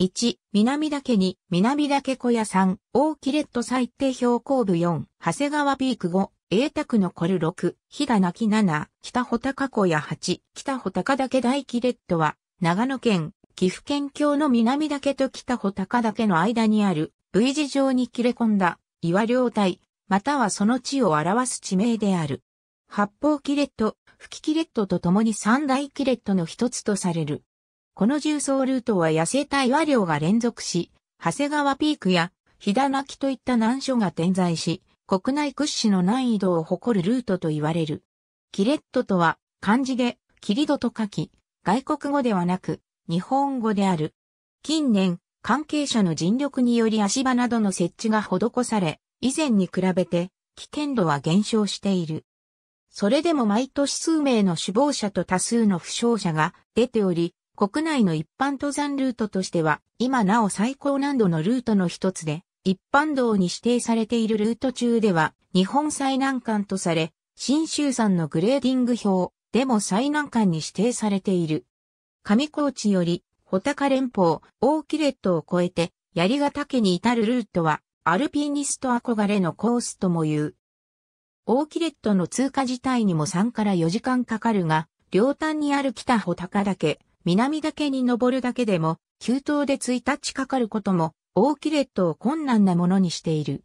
1、南岳2、南岳小屋3、大キレット最低標高部4、長谷川ピーク5、栄卓のコル6、日が泣き7、北穂高小屋8、北穂高岳大キレットは、長野県、岐阜県境の南岳と北穂高岳の間にある、V 字状に切れ込んだ、岩両体、またはその地を表す地名である。八方キレット、吹きキレットと共に三大キレットの一つとされる。この重装ルートは痩せた話量が連続し、長谷川ピークやひだなきといった難所が点在し、国内屈指の難易度を誇るルートと言われる。キレットとは漢字でキリドと書き、外国語ではなく日本語である。近年、関係者の尽力により足場などの設置が施され、以前に比べて危険度は減少している。それでも毎年数名の死亡者と多数の負傷者が出ており、国内の一般登山ルートとしては、今なお最高難度のルートの一つで、一般道に指定されているルート中では、日本最難関とされ、新州山のグレーディング表でも最難関に指定されている。上高地より、穂高連峰、大レットを越えて、槍ヶ岳に至るルートは、アルピニスト憧れのコースとも言う。大レットの通過自体にも3から4時間かかるが、両端にある北穂高岳、南岳に登るだけでも、急登で1日かかることも、大キレットを困難なものにしている。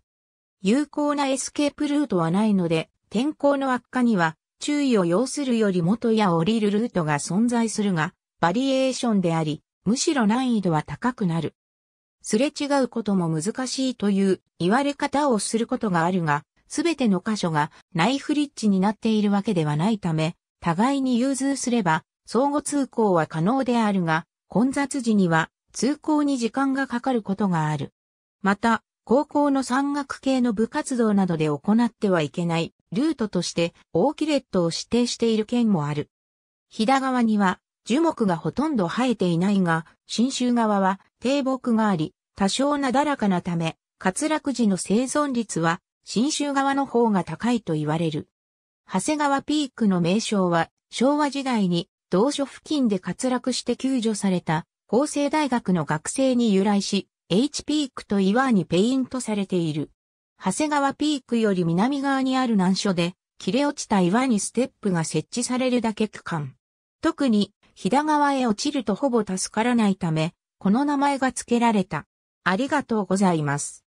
有効なエスケープルートはないので、天候の悪化には、注意を要するより元や降りるルートが存在するが、バリエーションであり、むしろ難易度は高くなる。すれ違うことも難しいという言われ方をすることがあるが、すべての箇所がナイフリッチになっているわけではないため、互いに融通すれば相互通行は可能であるが、混雑時には通行に時間がかかることがある。また、高校の山岳系の部活動などで行ってはいけないルートとしてオーキレットを指定している県もある。飛騨川には樹木がほとんど生えていないが、新州側は低木があり、多少なだらかなため、滑落時の生存率は新州側の方が高いと言われる。長谷川ピークの名称は昭和時代に同所付近で滑落して救助された法政大学の学生に由来し、H ピークと岩にペイントされている。長谷川ピークより南側にある難所で、切れ落ちた岩にステップが設置されるだけ区間。特に、飛騨川へ落ちるとほぼ助からないため、この名前が付けられた。ありがとうございます。